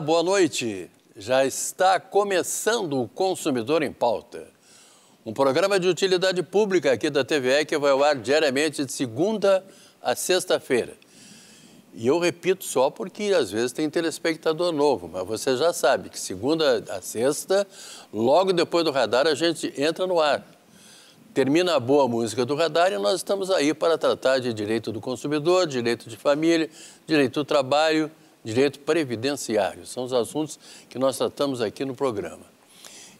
boa noite. Já está começando o Consumidor em Pauta, um programa de utilidade pública aqui da TVE que vai ao ar diariamente de segunda a sexta-feira. E eu repito só porque às vezes tem telespectador novo, mas você já sabe que segunda a sexta, logo depois do radar, a gente entra no ar. Termina a boa música do radar e nós estamos aí para tratar de direito do consumidor, direito de família, direito do trabalho direito previdenciário. São os assuntos que nós tratamos aqui no programa.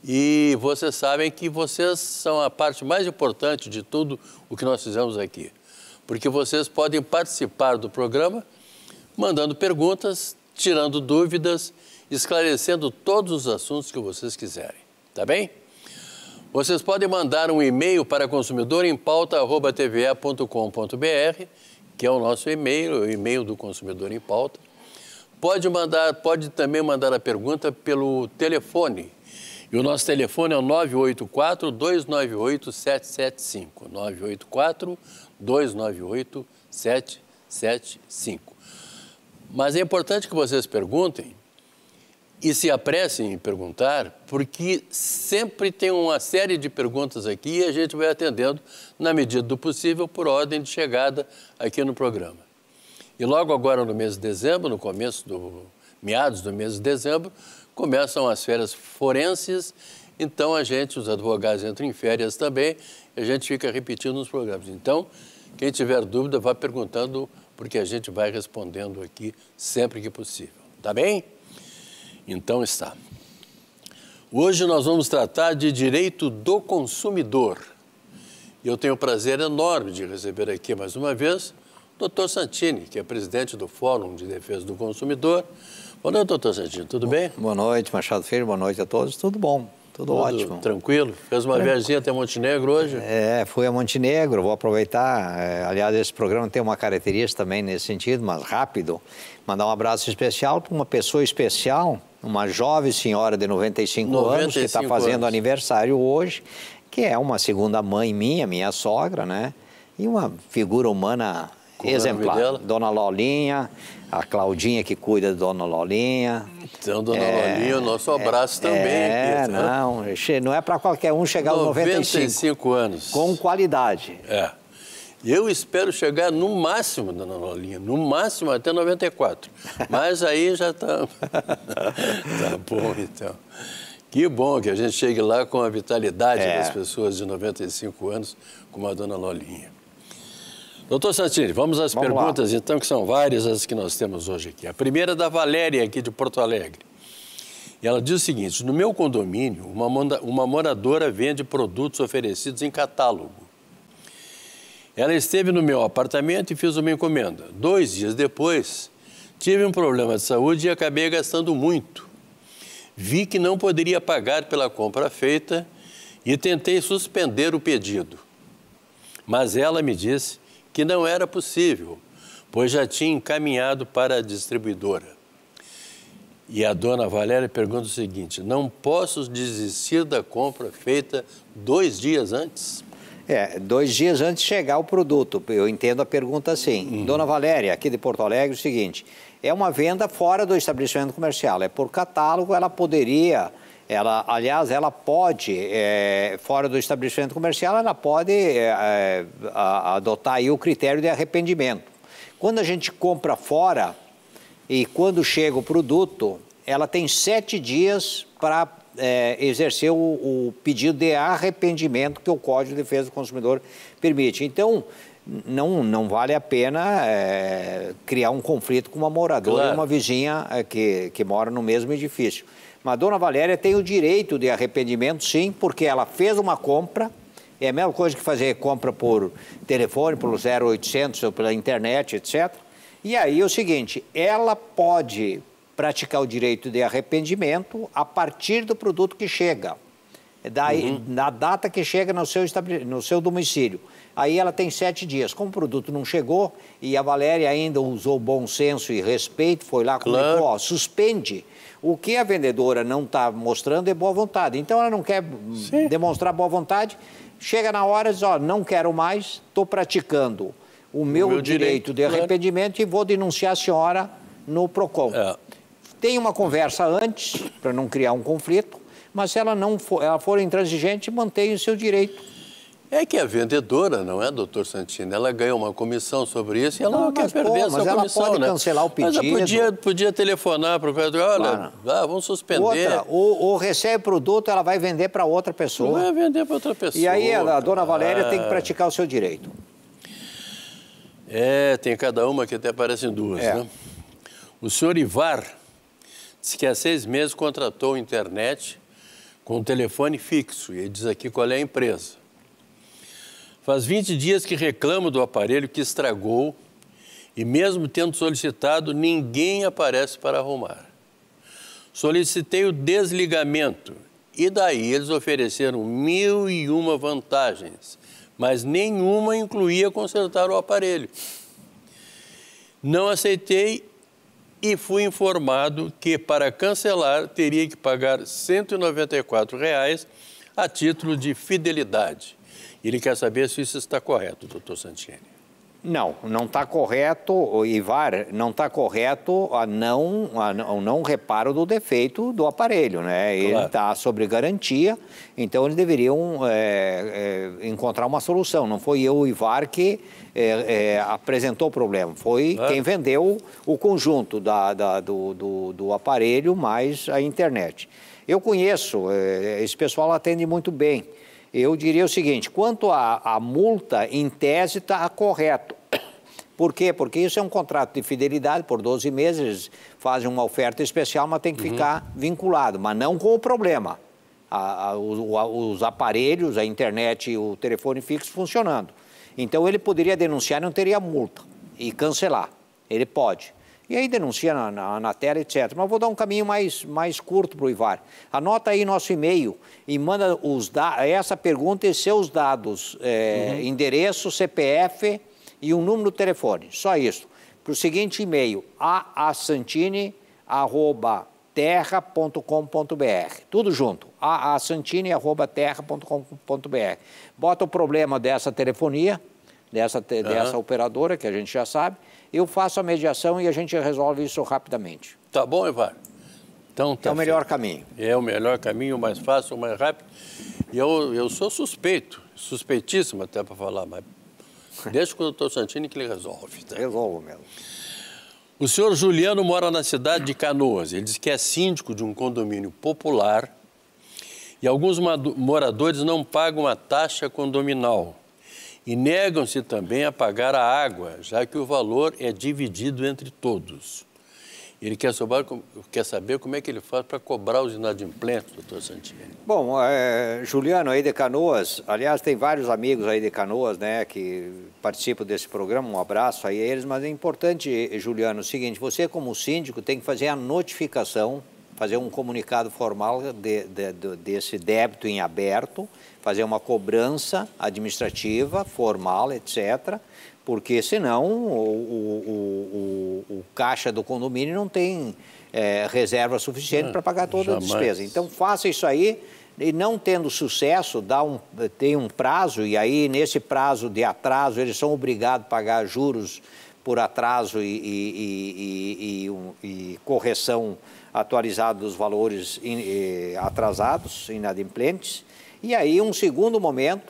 E vocês sabem que vocês são a parte mais importante de tudo o que nós fizemos aqui, porque vocês podem participar do programa mandando perguntas, tirando dúvidas, esclarecendo todos os assuntos que vocês quiserem, tá bem? Vocês podem mandar um e-mail para consumidor em que é o nosso e-mail, é o e-mail do consumidor em pauta. Pode mandar, pode também mandar a pergunta pelo telefone. E o nosso telefone é o 984 298 775. 984 298 775. Mas é importante que vocês perguntem e se apressem em perguntar, porque sempre tem uma série de perguntas aqui e a gente vai atendendo na medida do possível por ordem de chegada aqui no programa. E logo agora no mês de dezembro, no começo do meados do mês de dezembro, começam as férias forenses. Então a gente, os advogados entram em férias também, e a gente fica repetindo nos programas. Então, quem tiver dúvida, vá perguntando, porque a gente vai respondendo aqui sempre que possível. Tá bem? Então está. Hoje nós vamos tratar de direito do consumidor. Eu tenho o prazer enorme de receber aqui mais uma vez doutor Santini, que é presidente do Fórum de Defesa do Consumidor. Boa noite, doutor Santini, tudo bem? Boa noite, Machado Filho, boa noite a todos, tudo bom. Tudo, tudo ótimo. Tranquilo? Fez uma tranquilo. viagem até Montenegro hoje? É, fui a Montenegro, vou aproveitar. Eh, aliás, esse programa tem uma característica também nesse sentido, mas rápido. Mandar um abraço especial para uma pessoa especial, uma jovem senhora de 95, 95 anos, que está fazendo anos. aniversário hoje, que é uma segunda mãe minha, minha sogra, né? E uma figura humana como exemplar. É Dona Lolinha, a Claudinha que cuida da Dona Lolinha. Então, Dona é, Lolinha, o nosso é, abraço é, também. É, aqui, né? não, não é para qualquer um chegar aos 95. 95 anos. Com qualidade. É. Eu espero chegar no máximo, dona Lolinha, no máximo até 94. Mas aí já está. tá bom, então. Que bom que a gente chegue lá com a vitalidade é. das pessoas de 95 anos, como a dona Lolinha. Doutor Santini, vamos às vamos perguntas, lá. então, que são várias as que nós temos hoje aqui. A primeira é da Valéria, aqui de Porto Alegre. E ela diz o seguinte: no meu condomínio, uma moradora vende produtos oferecidos em catálogo. Ela esteve no meu apartamento e fiz uma encomenda. Dois dias depois, tive um problema de saúde e acabei gastando muito. Vi que não poderia pagar pela compra feita e tentei suspender o pedido. Mas ela me disse que não era possível, pois já tinha encaminhado para a distribuidora. E a dona Valéria pergunta o seguinte: não posso desistir da compra feita dois dias antes? É, dois dias antes de chegar o produto. Eu entendo a pergunta assim. Uhum. Dona Valéria, aqui de Porto Alegre, é o seguinte: é uma venda fora do estabelecimento comercial, é por catálogo, ela poderia ela, aliás, ela pode, é, fora do estabelecimento comercial, ela pode é, é adotar aí o critério de arrependimento. Quando a gente compra fora e quando chega o produto, ela tem sete dias para é, exercer o, o, pedido de arrependimento que o Código de Defesa do Consumidor permite. Então, não, não vale a pena é, criar um conflito com uma moradora claro. uma vizinha é, que, que mora no mesmo edifício. Mas Dona Valéria tem o direito de arrependimento, sim, porque ela fez uma compra. É a mesma coisa que fazer compra por telefone, pelo 0800 ou pela internet, etc. E aí é o seguinte, ela pode praticar o direito de arrependimento a partir do produto que chega, daí, uhum. na data que chega no seu, no seu domicílio aí ela tem sete dias. Como o produto não chegou e a Valéria ainda usou bom senso e respeito, foi lá com claro. ó, suspende. O que a vendedora não está mostrando é boa vontade. Então ela não quer Sim. demonstrar boa vontade, chega na hora e diz, ó, não quero mais, estou praticando o meu, o meu direito, direito, de arrependimento claro. e vou denunciar a senhora no PROCON. É. Tem uma conversa antes, para não criar um conflito, mas se ela não for, ela for intransigente, mantém o seu direito é que a vendedora, não é, doutor Santino? Ela ganha uma comissão sobre isso e ela não, não quer perder pô, essa mas comissão, ela pode né? cancelar o pedido. Mas ela podia, podia telefonar para o vendedor, olha, ah, vamos suspender. Outra, ou, ou recebe produto, ela vai vender para outra pessoa. Vai vender para outra pessoa. E aí a dona Valéria ah. tem que praticar o seu direito. É, tem cada uma que até parecem duas, é. né? O senhor Ivar disse que há seis meses contratou internet com um telefone fixo. E ele diz aqui qual é a empresa. Faz 20 dias que reclamo do aparelho que estragou e, mesmo tendo solicitado, ninguém aparece para arrumar. Solicitei o desligamento e daí eles ofereceram mil e uma vantagens, mas nenhuma incluía consertar o aparelho. Não aceitei e fui informado que para cancelar teria que pagar R$ 194 reais a título de fidelidade. Ele quer saber se isso está correto, doutor Santini. Não, não está correto, Ivar, não está correto a não, a não, não, reparo do defeito do aparelho, né? Claro. Ele está sobre garantia, então eles deveriam é, é, encontrar uma solução. Não foi eu, Ivar, que é, é, apresentou o problema, foi claro. quem vendeu o conjunto da, da, do, do, do aparelho mais a internet. Eu conheço, é, esse pessoal atende muito bem. Eu diria o seguinte: quanto à multa, em tese está correto. Por quê? Porque isso é um contrato de fidelidade por 12 meses, eles fazem uma oferta especial, mas tem que uhum. ficar vinculado, mas não com o problema. A, a, o, a, os aparelhos, a internet e o telefone fixo funcionando. Então ele poderia denunciar e não teria multa e cancelar. Ele pode. E aí denuncia na, na tela etc. Mas vou dar um caminho mais, mais curto para o Ivar. Anota aí nosso e-mail e manda os essa pergunta e seus dados, é, uhum. endereço, CPF e um número de telefone. Só isso. Para o seguinte e-mail, aasantini.terra.com.br. Tudo junto, aasantini.terra.com.br. Bota o problema dessa telefonia, dessa, uhum. dessa operadora, que a gente já sabe, eu faço a mediação e a gente resolve isso rapidamente. Tá bom, Evar. Então, tá é o melhor certo. caminho. É o melhor caminho, o mais fácil, o mais rápido. E eu, eu sou suspeito, suspeitíssimo até para falar, mas deixa com o doutor Santini que ele resolve. Tá? Resolvo mesmo. O senhor Juliano mora na cidade de Canoas. Ele diz que é síndico de um condomínio popular e alguns moradores não pagam a taxa condominal e negam-se também a pagar a água, já que o valor é dividido entre todos. Ele quer saber, quer saber como é que ele faz para cobrar os inadimplentes, doutor Santini. Bom, é, Juliano aí de Canoas, aliás, tem vários amigos aí de Canoas, né, que participam desse programa, um abraço aí a eles, mas é importante, Juliano, o seguinte, você como síndico tem que fazer a notificação fazer um comunicado formal de, de, de, desse débito em aberto, fazer uma cobrança administrativa, formal, etc., porque senão o, o, o, o caixa do condomínio não tem é, reserva suficiente é, para pagar toda jamais. a despesa. Então faça isso aí e não tendo sucesso, dá um, tem um prazo, e aí nesse prazo de atraso eles são obrigados a pagar juros por atraso e, e, e, e correção atualizado dos valores in, atrasados, inadimplentes. E aí, um segundo momento,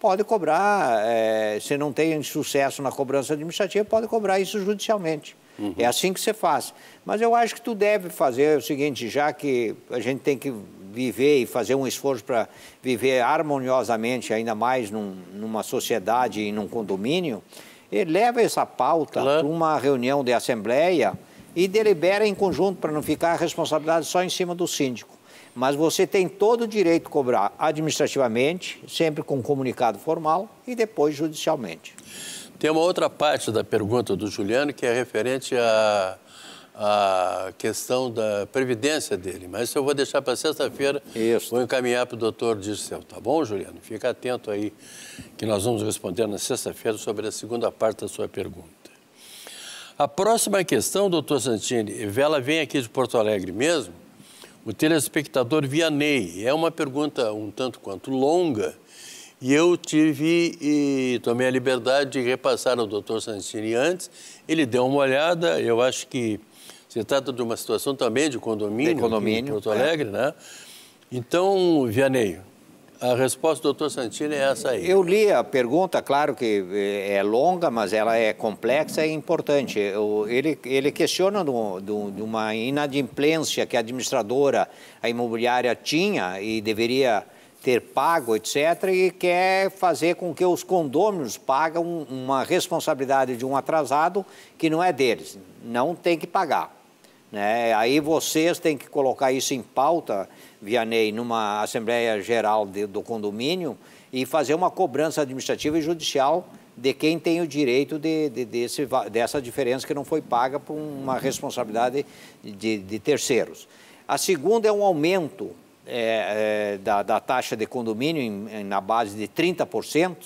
pode cobrar, é, se não tem sucesso na cobrança administrativa, pode cobrar isso judicialmente. Uhum. É assim que você faz. Mas eu acho que tu deve fazer o seguinte, já que a gente tem que viver e fazer um esforço para viver harmoniosamente, ainda mais num, numa sociedade e num condomínio, eh, leva essa pauta claro. para uma reunião de assembleia e delibera em conjunto para não ficar a responsabilidade só em cima do síndico. Mas você tem todo o direito de cobrar administrativamente, sempre com comunicado formal e depois judicialmente. Tem uma outra parte da pergunta do Juliano que é referente à, à questão da previdência dele, mas isso eu vou deixar para sexta-feira. Vou encaminhar para o doutor Dirceu, tá bom, Juliano? Fica atento aí que nós vamos responder na sexta-feira sobre a segunda parte da sua pergunta. A próxima questão, doutor Santini, ela vem aqui de Porto Alegre mesmo, o telespectador Vianney. É uma pergunta um tanto quanto longa e eu tive e tomei a liberdade de repassar ao doutor Santini antes. Ele deu uma olhada, eu acho que se trata de uma situação também de condomínio, de condomínio em Porto é. Alegre, é. né? Então, Vianney, a resposta do doutor Santini é essa aí. Eu li a pergunta, claro que eh, é longa, mas ela é complexa e importante. ele, ele questiona do, do, de uma inadimplência que a administradora, a imobiliária tinha e deveria ter pago, etc., e quer fazer com que os condôminos pagam uma responsabilidade de um atrasado que não é deles. Não tem que pagar. Né? Aí vocês têm que colocar isso em pauta Vianney numa Assembleia Geral de, do condomínio e fazer uma cobrança administrativa e judicial de quem tem o direito de, de, desse, dessa diferença que não foi paga por uma responsabilidade de, de terceiros. A segunda é um aumento é, é, da, da, taxa de condomínio em, em, na base de 30%,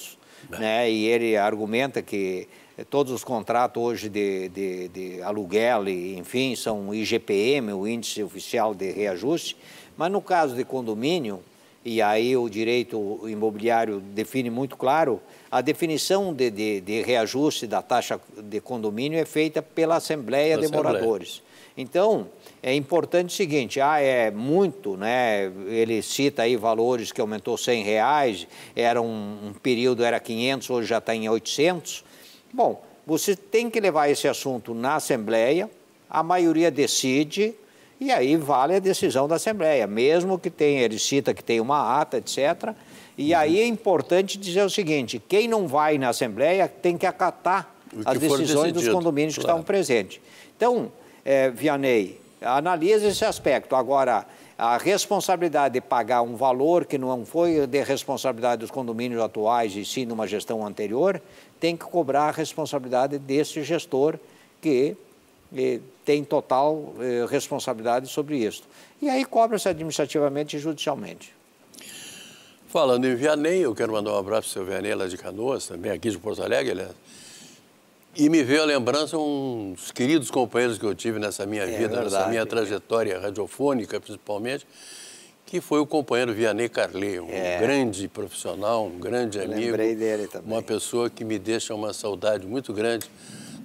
né, e ele argumenta que todos os contratos hoje de, de, de aluguel, enfim, são IGPM, o Índice Oficial de Reajuste, mas no caso de condomínio, e aí o direito imobiliário define muito claro, a definição de, de, de reajuste da taxa de condomínio é feita pela Assembleia, de Moradores. Então, é importante o seguinte, ah, é muito, né? Ele cita aí valores que aumentou 100 reais, era um, um período era 500, hoje já está em 800. Bom, você tem que levar esse assunto na Assembleia, a maioria decide, e aí vale a decisão da Assembleia, mesmo que tenha, ele cita que tem uma ata, etc. E uhum. aí é importante dizer o seguinte: quem não vai na Assembleia tem que acatar que as decisões dos condomínios claro. que estavam presentes. Então, é, Vianney, analisa esse aspecto. Agora, a responsabilidade de pagar um valor que não foi de responsabilidade dos condomínios atuais e sim de uma gestão anterior, tem que cobrar a responsabilidade desse gestor que eh, tem total eh, responsabilidade sobre isso. E aí cobra-se administrativamente e judicialmente. Falando em Vianney, eu quero mandar um abraço para o seu Vianney lá de Canoas, também aqui de Porto Alegre, aliás. E me veio a lembrança uns queridos companheiros que eu tive nessa minha é, vida, verdade, nessa minha é. trajetória radiofônica, principalmente, que foi o companheiro Vianney Carlet, um é. grande profissional, um grande eu amigo. Lembrei dele também. Uma pessoa que me deixa uma saudade muito grande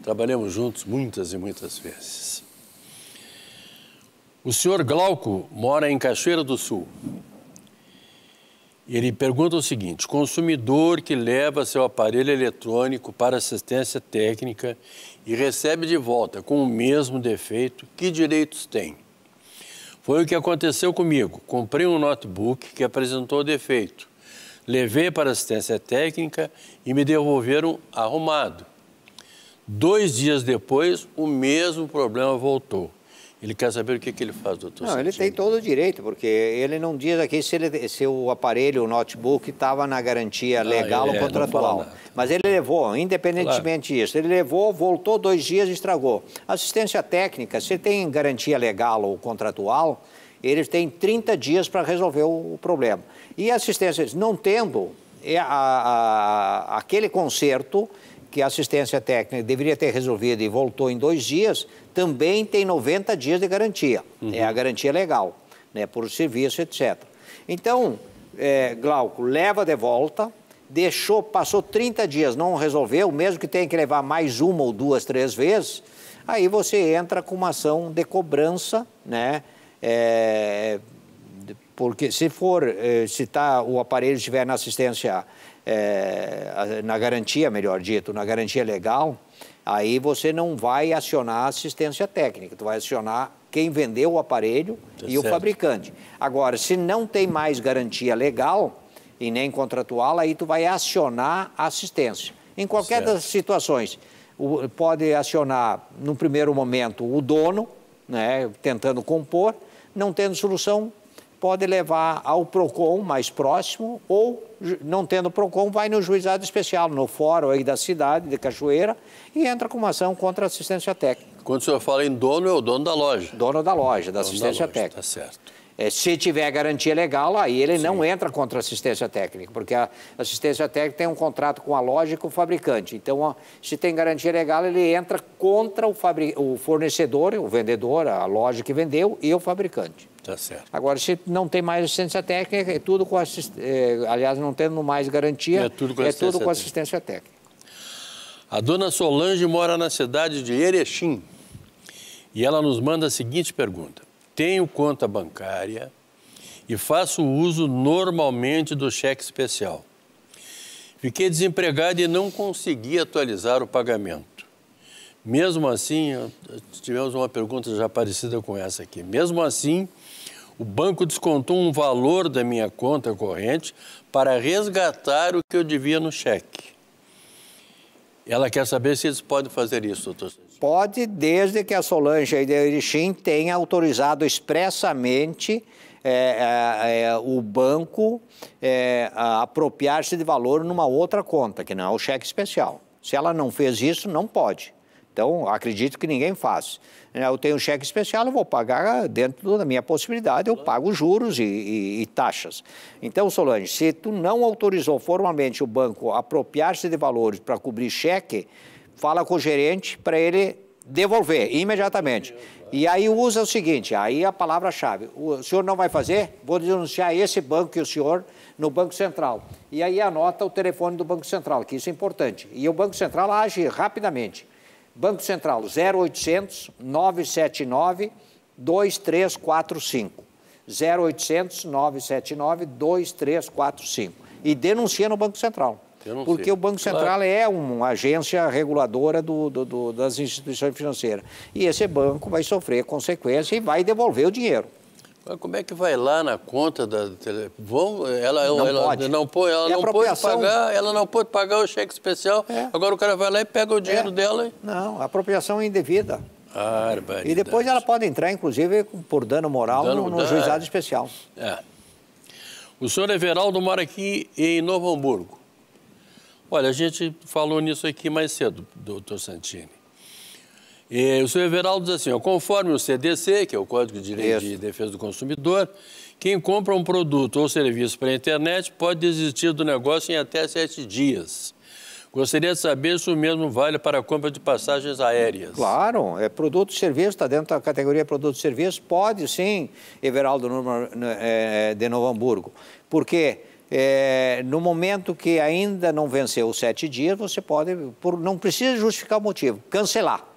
Trabalhamos juntos muitas e muitas vezes. O senhor Glauco mora em Cachoeira do Sul. Ele pergunta o seguinte: consumidor que leva seu aparelho eletrônico para assistência técnica e recebe de volta com o mesmo defeito, que direitos tem? Foi o que aconteceu comigo. Comprei um notebook que apresentou defeito. Levei para assistência técnica e me devolveram arrumado. Dois dias depois, o mesmo problema voltou. Ele quer saber o que, que ele faz, doutor. Não, ele tem todo o direito, porque ele não diz aqui se, ele, se o aparelho, o notebook, estava na garantia ah, legal ah, ou é, contratual. Mas ele levou, independentemente claro. disso. Ele levou, voltou dois dias e estragou. Assistência técnica, se tem garantia legal ou contratual, eles têm 30 dias para resolver o, o, problema. E assistência, não tendo, é a, a, aquele conserto que a assistência técnica deveria ter resolvido e voltou em dois dias, também tem 90 dias de garantia. Uhum. É a garantia legal, né, por serviço, etc. Então, é, Glauco, leva de volta, deixou, passou 30 dias, não resolveu, mesmo que tenha que levar mais uma ou duas, três vezes, aí você entra com uma ação de cobrança, né? É, porque se for, eh, se tá, o aparelho estiver na assistência é, na garantia, melhor dito, na garantia legal, aí você não vai acionar assistência técnica, tu vai acionar quem vendeu o aparelho tá e certo. o fabricante. Agora, se não tem mais garantia legal e nem contratual, aí tu vai acionar assistência. Em qualquer certo. das situações, o, pode acionar, no primeiro momento, o dono, né, tentando compor, não tendo solução, pode levar ao PROCON mais próximo ou, não tendo PROCON, vai no juizado especial, no fórum aí da cidade, de Cachoeira, e entra com uma ação contra assistência técnica. Quando o senhor fala em dono, é o dono da loja. Dono da loja, da dono assistência da loja, tá técnica. Tá certo. É, se tiver garantia legal, aí ele Sim. não entra contra assistência técnica, porque a assistência técnica tem um contrato com a loja e com o fabricante. Então, se tem garantia legal, ele entra contra o, o fornecedor, o vendedor, a loja que vendeu e o fabricante. Tá certo. Agora, se não tem mais assistência técnica, é tudo com assistência. É, aliás, não tendo mais garantia, é tudo com, é assistência, tudo com assistência técnica. A dona Solange mora na cidade de Erechim e ela nos manda a seguinte pergunta tenho conta bancária e faço uso normalmente do cheque especial. Fiquei desempregado e não consegui atualizar o pagamento. Mesmo assim, tivemos uma pergunta já parecida com essa aqui. Mesmo assim, o banco descontou um valor da minha conta corrente para resgatar o que eu devia no cheque. Ela quer saber se eles podem fazer isso, doutor. Pode, desde que a Solange e a Erichim tenham autorizado expressamente é, é, é, o banco é, apropriar-se de valor numa outra conta, que não é o cheque especial. Se ela não fez isso, não pode. Então, acredito que ninguém faz. É, eu tenho um cheque especial, eu vou pagar dentro da minha possibilidade, eu pago juros e, e, e taxas. Então, Solange, se tu não autorizou formalmente o banco apropriar-se de valores para cobrir cheque, fala com o gerente para ele devolver imediatamente. E aí usa o seguinte, aí a palavra-chave, o senhor não vai fazer? Vou denunciar esse banco e o senhor no Banco Central. E aí anota o telefone do Banco Central, que isso é importante. E o Banco Central age rapidamente. Banco Central 0800 979 2345. 0800 979 2345. E denuncia no Banco Central. Denuncia. Porque o Banco Central claro. é uma agência reguladora do, do, do, das instituições financeiras. E esse banco vai sofrer consequência e vai devolver o dinheiro. Mas como é que vai lá na conta da televisão? ela não ela, pode. Não, põe, ela é não pôde pagar, ela não pode pagar o cheque especial. É. Agora o cara vai lá e pega o é. dinheiro é. dela. E... Não, apropriação indevida. e depois ela pode entrar, inclusive, por dano moral dano, no, no juizado especial. É. O senhor Everaldo mora aqui em Novo Hamburgo. Olha, a gente falou nisso aqui mais cedo, doutor Santini. E o senhor Everaldo diz assim, ó, conforme o CDC, que é o Código de Direito de Defesa do Consumidor, quem compra um produto ou serviço pela internet pode desistir do negócio em até sete dias. Gostaria de saber se o mesmo vale para a compra de passagens aéreas. Claro, é produto e serviço, está dentro da categoria produto e serviço, pode sim, Everaldo né, é, é, de Novo Hamburgo. Porque é, no momento que ainda não venceu os sete dias, você pode, por, não precisa justificar o motivo, cancelar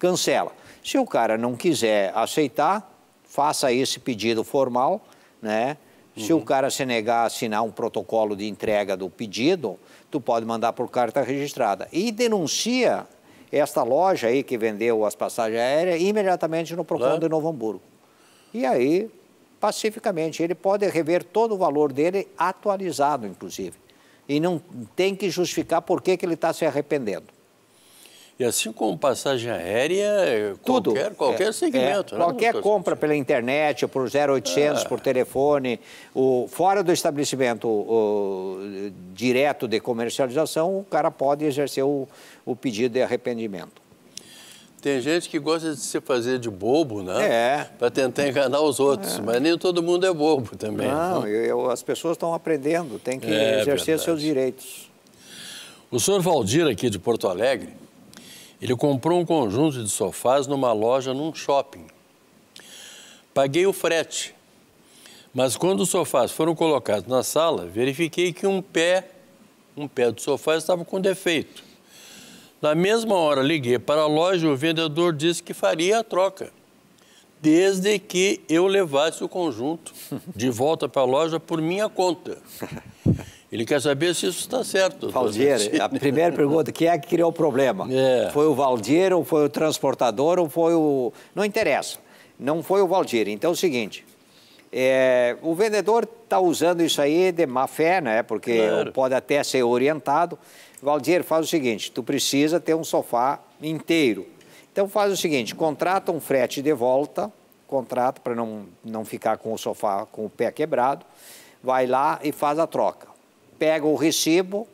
cancela. Se o cara não quiser aceitar, faça esse pedido formal, né? Se uhum. o cara se negar a assinar um protocolo de entrega do pedido, tu pode mandar por carta registrada. E denuncia esta loja aí que vendeu as passagens aéreas imediatamente no PROCON claro. de Novo Hamburgo. E aí, pacificamente, ele pode rever todo o valor dele atualizado, inclusive. E não tem que justificar por que, que ele está se arrependendo. E assim como passagem aérea, Tudo. qualquer, qualquer é, segmento. É, né, qualquer compra pela internet, por 0800, é. Ah. por telefone, o, fora do estabelecimento o, direto de comercialização, o cara pode exercer o, o pedido de arrependimento. Tem gente que gosta de se fazer de bobo, né? É. Para tentar enganar os outros, é. mas nem todo mundo é bobo também. Não, não. Né? Eu, as pessoas estão aprendendo, tem que é, exercer verdade. seus direitos. O senhor Valdir, aqui de Porto Alegre, ele comprou um conjunto de sofás numa loja num shopping. Paguei o frete, mas quando os sofás foram colocados na sala, verifiquei que um pé, um pé do sofá estava com defeito. Na mesma hora liguei para a loja e o vendedor disse que faria a troca, desde que eu levasse o conjunto de volta para a loja por minha conta. Ele quer saber se isso está certo. Valdir. a primeira pergunta, quem é que criou o problema? É. Foi o Valdir ou foi o transportador ou foi o... Não interessa, não foi o Valdir. Então é o seguinte, é, o vendedor está usando isso aí de má fé, né? Porque claro. pode até ser orientado. Valdir faz o seguinte, tu precisa ter um sofá inteiro. Então faz o seguinte, contrata um frete de volta, contrata para não, não ficar com o sofá com o pé quebrado, vai lá e faz a troca pega o recibo,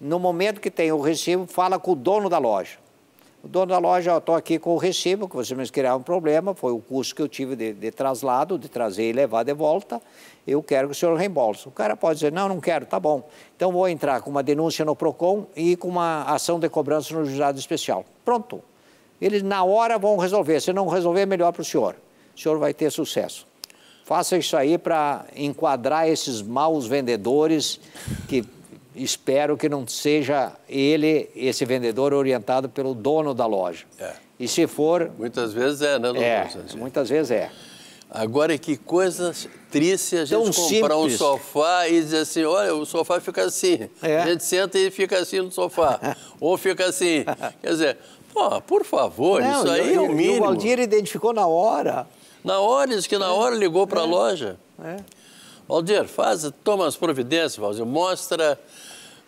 no momento que tem o recibo, fala com o dono da loja. O dono da loja, eu estou aqui com o recibo, que você me criaram um problema, foi o custo que eu tive de, de, traslado, de trazer e levar de volta, eu quero que o senhor reembolse. O cara pode dizer, não, não quero, tá bom. Então vou entrar com uma denúncia no PROCON e com uma ação de cobrança no juizado especial. Pronto. Eles na hora vão resolver, se não resolver, é melhor para o senhor. O senhor vai ter sucesso. Faça isso aí para enquadrar esses maus vendedores que espero que não seja ele, esse vendedor, orientado pelo dono da loja. É. E se for. Muitas vezes é, né, não é, é, Muitas vezes é. Agora, que coisa triste a gente Tão comprar simples. um sofá e dizer assim: olha, o sofá fica assim. É. A gente senta e fica assim no sofá. Ou fica assim. Quer dizer, pô, por favor, não, isso aí eu, é o mínimo. O Valdir identificou na hora. Na hora, diz que na é. hora ligou para a é. loja. É. Valdir, faz, toma as providências, Valdir, mostra,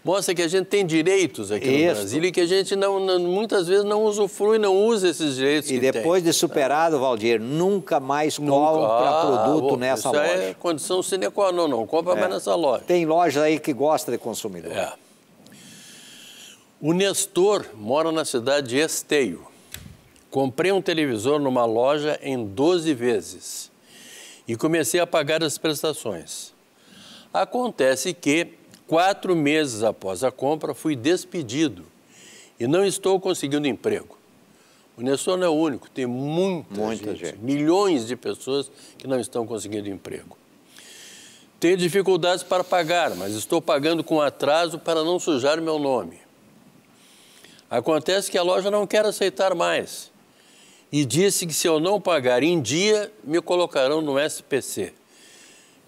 mostra que a gente tem direitos aqui Isso. no Brasil e que a gente não, não, muitas vezes não usufrui, não usa esses direitos e depois tem, de superado, Valdir, nunca mais nunca. compra ah, produto bom, nessa isso loja. Isso é condição sine qua non, não compra é. mais nessa loja. Tem loja aí que gosta de consumidor. É. O Nestor mora na cidade de Esteio. Comprei um televisor numa loja em 12 vezes e comecei a pagar as prestações. Acontece que, quatro meses após a compra, fui despedido e não estou conseguindo emprego. O Nestor não é o único, tem muita, muita gente, gente, milhões de pessoas que não estão conseguindo emprego. Tenho dificuldades para pagar, mas estou pagando com atraso para não sujar meu nome. Acontece que a loja não quer aceitar mais e disse que se eu não pagar em dia, me colocarão no SPC.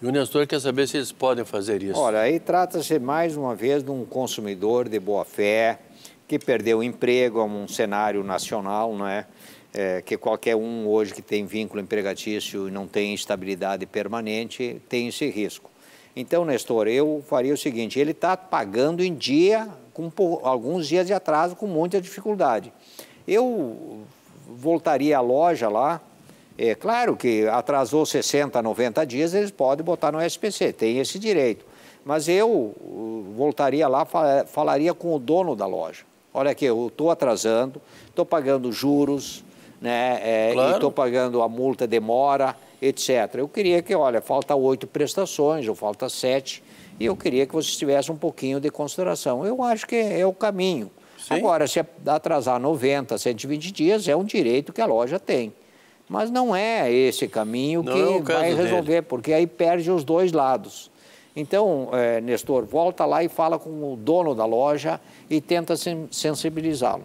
E o Nestor quer saber se eles podem fazer isso. Olha, aí trata-se mais uma vez de um consumidor de boa fé que perdeu o emprego é um cenário nacional, não é? É, que qualquer um hoje que tem vínculo empregatício e não tem estabilidade permanente tem esse risco. Então, Nestor, eu faria o seguinte: ele está pagando em dia, com alguns dias de atraso, com muita dificuldade. Eu voltaria à loja lá. É claro que atrasou 60, 90 dias, eles podem botar no SPC, tem esse direito. Mas eu uh, voltaria lá, falaria com o dono da loja. Olha aqui, eu estou atrasando, estou pagando juros, né? É, claro. estou pagando a multa demora, etc. Eu queria que, olha, falta oito prestações ou falta sete, e eu queria que vocês tivessem um pouquinho de consideração. Eu acho que é o caminho. Sim. Agora, se atrasar 90, 120 dias, é um direito que a loja tem. Mas não é esse caminho não que é vai resolver, dele. porque aí perde os dois lados. Então, é, Nestor, volta lá e fala com o dono da loja e tenta sensibilizá-lo.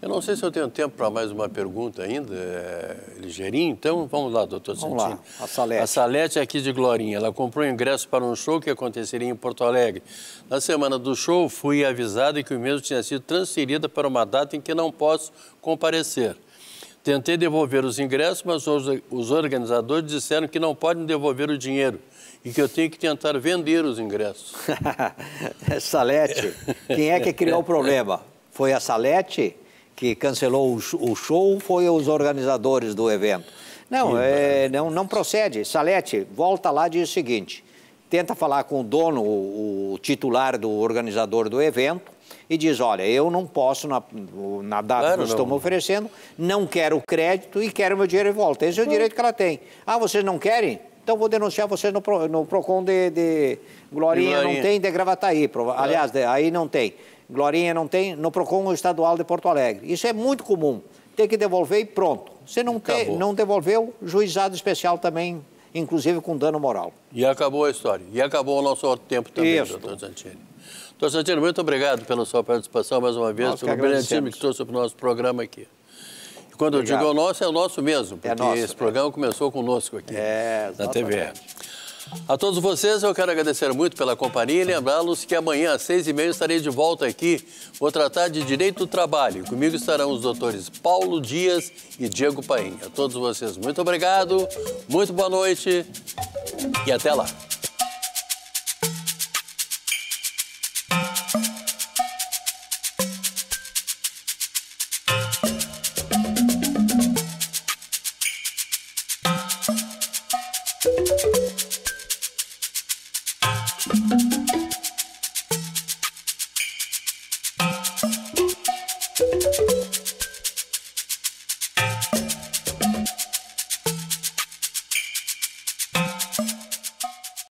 Eu não sei se eu tenho tempo para mais uma pergunta ainda, é, ligeirinho, então vamos lá, doutor vamos Santini. Lá, a Salete. A Salete é aqui de Glorinha, ela comprou ingresso para um show que aconteceria em Porto Alegre. Na semana do show, fui avisado que o mesmo tinha sido transferido para uma data em que não posso comparecer. Tentei devolver os ingressos, mas os, os organizadores disseram que não podem devolver o dinheiro e que eu tenho que tentar vender os ingressos. Salete, quem é que criou o problema? Foi a Salete? que cancelou o show foi os organizadores do evento. Não, é, não, não procede. Salete, volta lá e diz o seguinte: tenta falar com o dono, o, o titular do organizador do evento, e diz: olha, eu não posso, na, na data claro, que nós estamos oferecendo, não quero crédito e quero meu dinheiro de volta. Esse é o direito que ela tem. Ah, vocês não querem? Então vou denunciar vocês no, no PROCON de, de Glorinha, Glorinha. não tem, de Gravataí. Aliás, de, aí não tem. Glorinha não tem no PROCON estadual de Porto Alegre. Isso é muito comum. Tem que devolver e pronto. Se não, ter, não devolveu, juizado especial também, inclusive com dano moral. E acabou a história. E acabou o nosso tempo também, Isso. doutor Santini. Doutor Santini, muito obrigado pela sua participação mais uma vez, pelo pelo brilhantismo que trouxe para o nosso programa aqui. E quando obrigado. eu digo o nosso, é o nosso mesmo, é porque é nosso, esse né? programa começou conosco aqui é, na TVE. A todos vocês, eu quero agradecer muito pela companhia e lembrá-los que amanhã, às seis e meia, estarei de volta aqui. Vou tratar de direito do trabalho. Comigo estarão os doutores Paulo Dias e Diego Paim. A todos vocês, muito obrigado, muito boa noite e até lá.